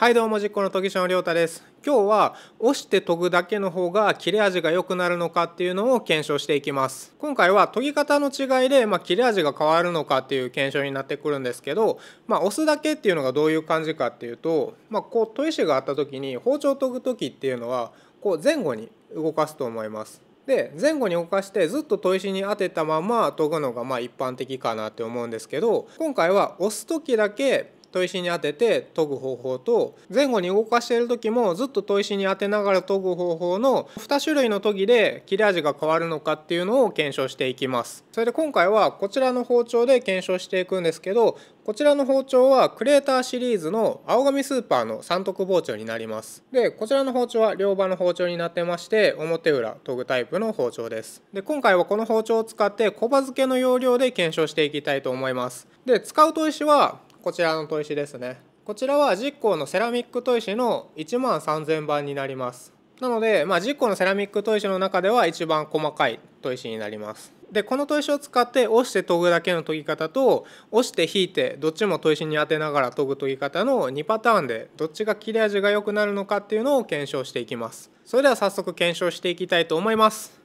はいどうも実行の研ぎ師の亮太です今日は押して研ぐだけの方が切れ味が良くなるのかっていうのを検証していきます今回は研ぎ方の違いで、まあ、切れ味が変わるのかっていう検証になってくるんですけど、まあ、押すだけっていうのがどういう感じかっていうと、まあ、こう砥石があった時に包丁を研ぐ時っていうのはこう前後に動かすと思いますで前後に動かしてずっと砥石に当てたまま研ぐのがまあ一般的かなって思うんですけど今回は押す時だけ砥石に当てて研ぐ方法と前後に動かしている時もずっと砥石に当てながら研ぐ方法の2種類の研ぎで切れ味が変わるのかっていうのを検証していきますそれで今回はこちらの包丁で検証していくんですけどこちらの包丁はクレーターシリーズの青髪スーパーの三徳包丁になりますでこちらの包丁は両刃の包丁になってまして表裏研ぐタイプの包丁ですで今回はこの包丁を使って小刃付けの要領で検証していきたいと思いますで使う砥石はこちらの砥石ですねこちらは実行のセラミック砥石の1万3000番になりますなので、まあ、10個のセラミック砥石の中では一番細かい砥石になります。でこの砥石を使って押して研ぐだけの研ぎ方と押して引いてどっちも砥石に当てながら研ぐ研ぎ方の2パターンでどっちが切れ味が良くなるのかっていうのを検証していきます。それでは早速検証していきたいと思います。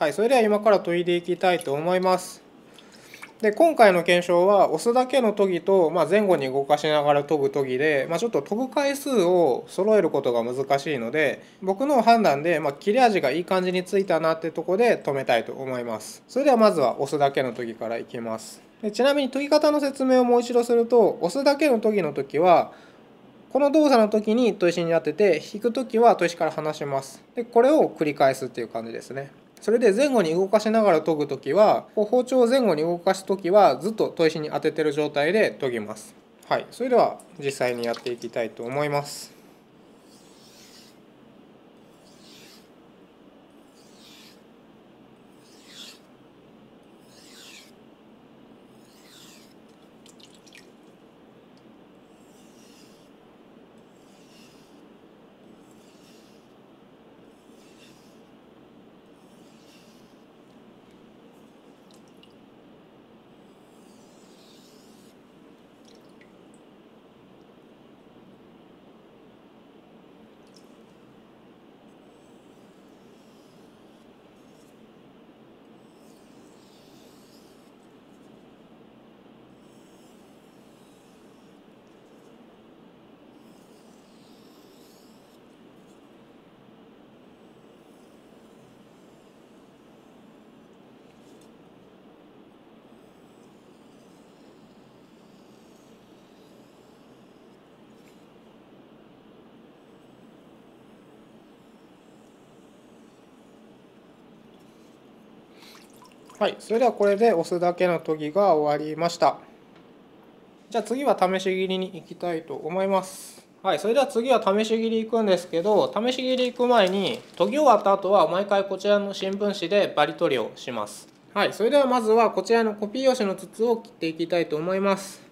はい、それでは今から研いでいきたいと思います。で今回の検証は押すだけの研ぎと、まあ、前後に動かしながら研ぐ研ぎで、まあ、ちょっと研ぐ回数を揃えることが難しいので僕の判断で、まあ、切れ味がいい感じについたなってとこで止めたいと思いますそれではまずは押すだけの研ぎからいきますでちなみに研ぎ方の説明をもう一度すると押すだけの研ぎの時はこの動作の時に砥石に当てて引く時は砥石から離しますでこれを繰り返すっていう感じですねそれで前後に動かしながら研ぐ時は包丁を前後に動かす時はずっと砥石に当ててる状態で研ぎます。はい、それでは実際にやっていきたいと思います。はいそれではこれで押すだけの研ぎが終わりましたじゃあ次は試し切りに行きたいと思いますはいそれでは次は試し切り行くんですけど試し切り行く前に研ぎ終わった後は毎回こちらの新聞紙でバリ取りをしますはいそれではまずはこちらのコピー用紙の筒を切っていきたいと思います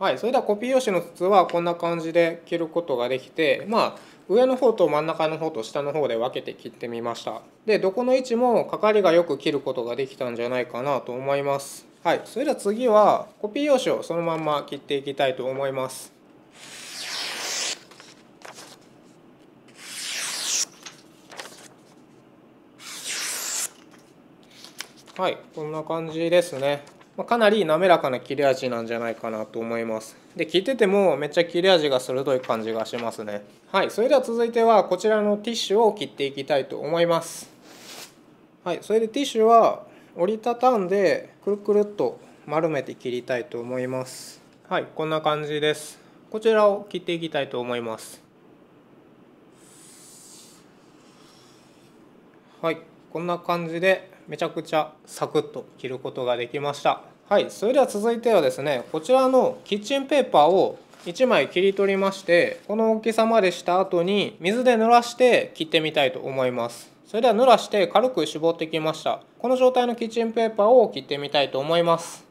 はい、それではコピー用紙の筒はこんな感じで切ることができて、まあ、上の方と真ん中の方と下の方で分けて切ってみましたでどこの位置も係がよく切ることができたんじゃないかなと思いますはいそれでは次はコピー用紙をそのまんま切っていきたいと思いますはいこんな感じですねまかなり滑らかな切れ味なんじゃないかなと思いますで切っててもめっちゃ切れ味が鋭い感じがしますねはいそれでは続いてはこちらのティッシュを切っていきたいと思いますはいそれでティッシュは折りたたんでくるくるっと丸めて切りたいと思いますはいこんな感じですこちらを切っていきたいと思いますはいこんな感じでめちゃくちゃサクッと切ることができましたはいそれでは続いてはですねこちらのキッチンペーパーを1枚切り取りましてこの大きさまでした後に水で濡らして切ってみたいと思いますそれでは濡らして軽く絞ってきましたこの状態のキッチンペーパーを切ってみたいと思います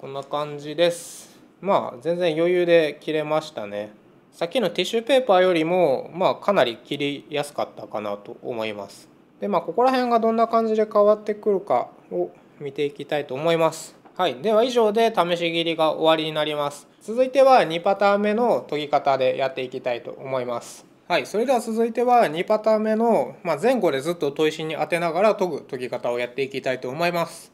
こんな感じですまあ全然余裕で切れましたねさっきのティッシュペーパーよりも、まあ、かなり切りやすかったかなと思います。で、まあ、ここら辺がどんな感じで変わってくるかを見ていきたいと思います。はい、では以上で試し切りが終わりになります。続いては2パターン目の研ぎ方でやっていきたいと思います。はい、それでは続いては2パターン目の、まあ、前後でずっと砥石に当てながら研ぐ研ぎ方をやっていきたいと思います。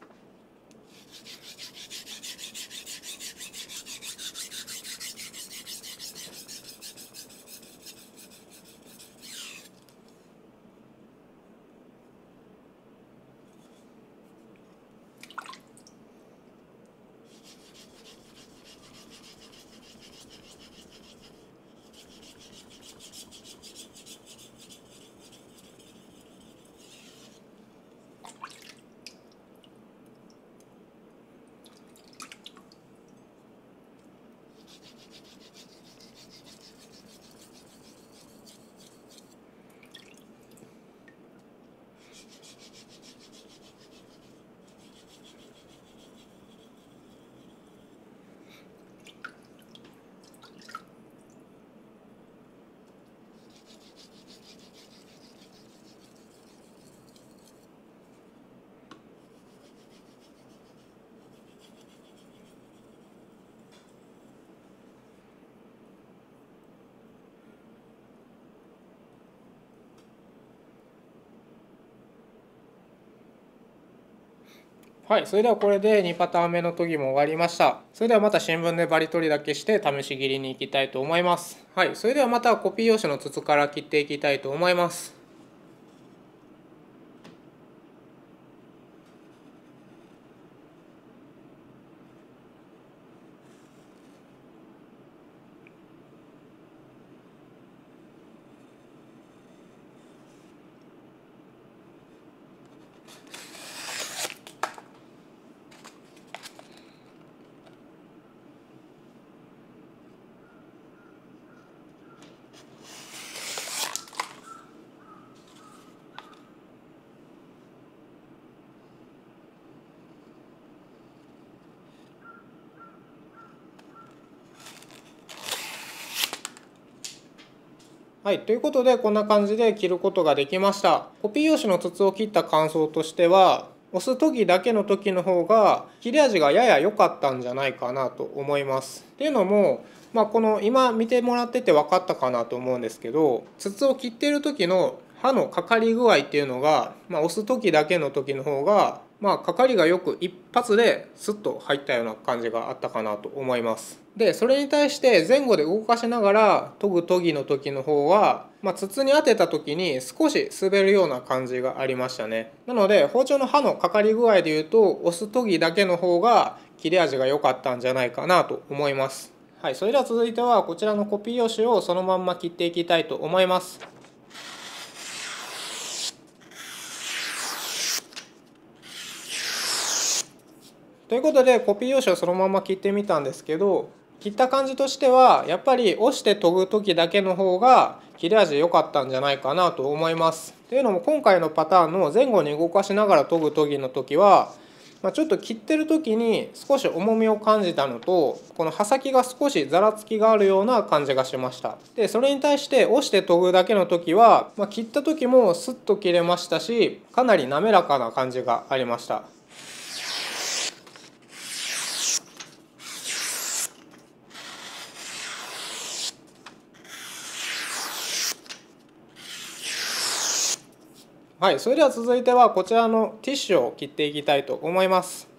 はいそれではこれで2パターン目の研ぎも終わりましたそれではまた新聞でバリ取りだけして試し切りにいきたいと思いますはいそれではまたコピー用紙の筒から切っていきたいと思いますはい、ということでこんな感じで切ることができました。コピー用紙の筒を切った感想としては、押す時だけの時の方が切れ味がやや良かったんじゃないかなと思います。っていうのも、まあ、この今見てもらってて分かったかなと思うんですけど筒を切ってる時の刃のかかり具合っていうのが、まあ、押す時だけの時の方がまあ、かかりがよく一発でスッと入ったような感じがあったかなと思います。でそれに対して前後で動かしながら研ぐ研ぎの時の方は、まあ、筒に当てた時に少し滑るような感じがありましたねなので包丁の刃のかかり具合でいうと押す研ぎだけの方が切れ味が良かったんじゃないかなと思いますはいそれでは続いてはこちらのコピー用紙をそのまんま切っていきたいと思いますということでコピー用紙をそのまま切ってみたんですけど切った感じとしてはやっぱり押して研ぐ時だけの方が切れ味良かったんじゃないかなと思います。というのも今回のパターンの前後に動かしながら研ぐ研ぎの時は、まあ、ちょっと切ってる時に少し重みを感じたのとこの刃先が少しざらつきがあるような感じがしました。でそれに対して押して研ぐだけの時は、まあ、切った時もスッと切れましたしかなり滑らかな感じがありました。はい、それでは続いてはこちらのティッシュを切っていきたいと思います。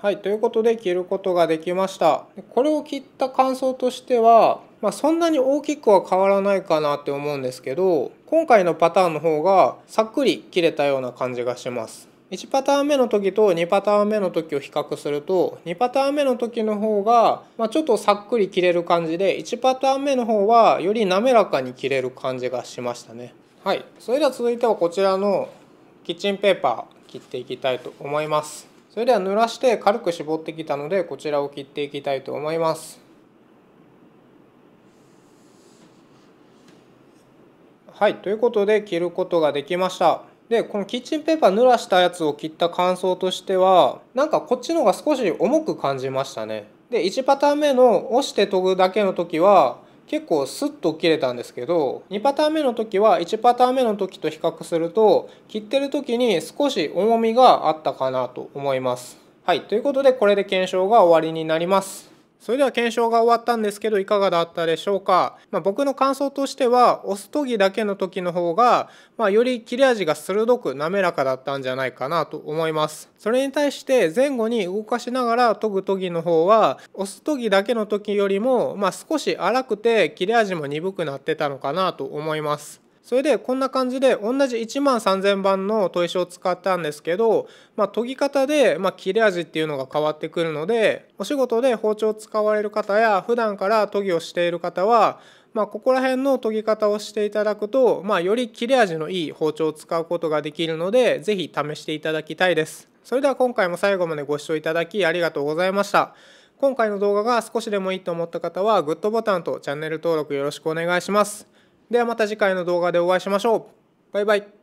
はい、ということで切ることができました。これを切った感想としては、まあ、そんなに大きくは変わらないかなって思うんですけど今回のパターンの方がさっくり切れたような感じがします。1パターン目の時と2パターン目の時を比較すると2パターン目の時の方が、まあ、ちょっとさっくり切れる感じで1パターン目の方はより滑らかに切れる感じがしましたね。はい、それでは続いてはこちらのキッチンペーパー切っていきたいと思います。それでは濡らして軽く絞ってきたのでこちらを切っていきたいと思います。はい、ということで切ることができました。でこのキッチンペーパー濡らしたやつを切った感想としてはなんかこっちの方が少し重く感じましたねで1パターン目の押して研ぐだけの時は結構スッと切れたんですけど2パターン目の時は1パターン目の時と比較すると切ってる時に少し重みがあったかなと思いますはいということでこれで検証が終わりになりますそれでは検証が終わったんですけどいかがだったでしょうか、まあ、僕の感想としては押す時だけの時の方が、まあ、より切れ味が鋭く滑らかだったんじゃないかなと思いますそれに対して前後に動かしながら研ぐ時の方は押す時だけの時よりも、まあ、少し荒くて切れ味も鈍くなってたのかなと思いますそれでこんな感じで同じ1万3000番の砥石を使ったんですけど、まあ、研ぎ方で、ま切れ味っていうのが変わってくるのでお仕事で包丁を使われる方や普段から研ぎをしている方は、まあ、ここら辺の研ぎ方をしていただくと、まあ、より切れ味のいい包丁を使うことができるので是非試していただきたいです。それでは今回も最後までご視聴いただきありがとうございました。今回の動画が少しでもいいと思った方はグッドボタンとチャンネル登録よろしくお願いします。ではまた次回の動画でお会いしましょう。バイバイ。